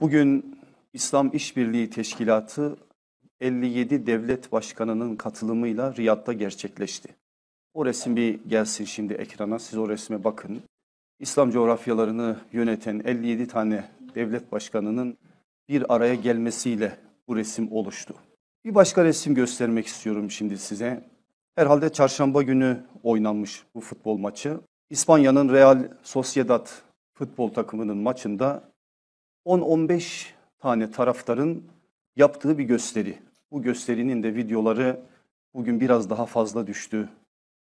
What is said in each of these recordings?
Bugün İslam İşbirliği Teşkilatı 57 devlet başkanının katılımıyla Riyad'da gerçekleşti. O resim bir gelsin şimdi ekrana. Siz o resme bakın. İslam coğrafyalarını yöneten 57 tane devlet başkanının bir araya gelmesiyle bu resim oluştu. Bir başka resim göstermek istiyorum şimdi size. Herhalde çarşamba günü oynanmış bu futbol maçı. İspanya'nın Real Sociedad futbol takımının maçında 10-15 tane taraftarın yaptığı bir gösteri. Bu gösterinin de videoları bugün biraz daha fazla düştü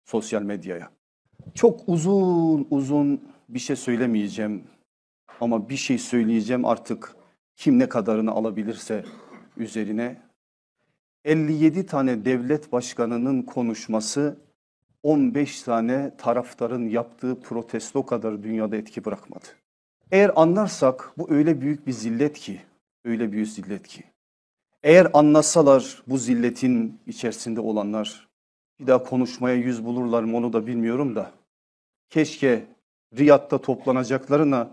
sosyal medyaya. Çok uzun uzun bir şey söylemeyeceğim ama bir şey söyleyeceğim artık kim ne kadarını alabilirse üzerine. 57 tane devlet başkanının konuşması 15 tane taraftarın yaptığı protesto kadar dünyada etki bırakmadı. Eğer anlarsak bu öyle büyük bir zillet ki, öyle büyük zillet ki. Eğer anlasalar bu zilletin içerisinde olanlar bir daha konuşmaya yüz bulurlar mı onu da bilmiyorum da. Keşke Riyad'da toplanacaklarına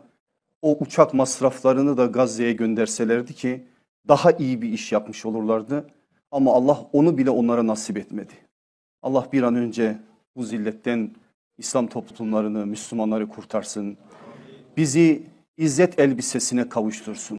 o uçak masraflarını da Gazze'ye gönderselerdi ki daha iyi bir iş yapmış olurlardı. Ama Allah onu bile onlara nasip etmedi. Allah bir an önce bu zilletten İslam toplumlarını, Müslümanları kurtarsın bizi izzet elbisesine kavuştursun.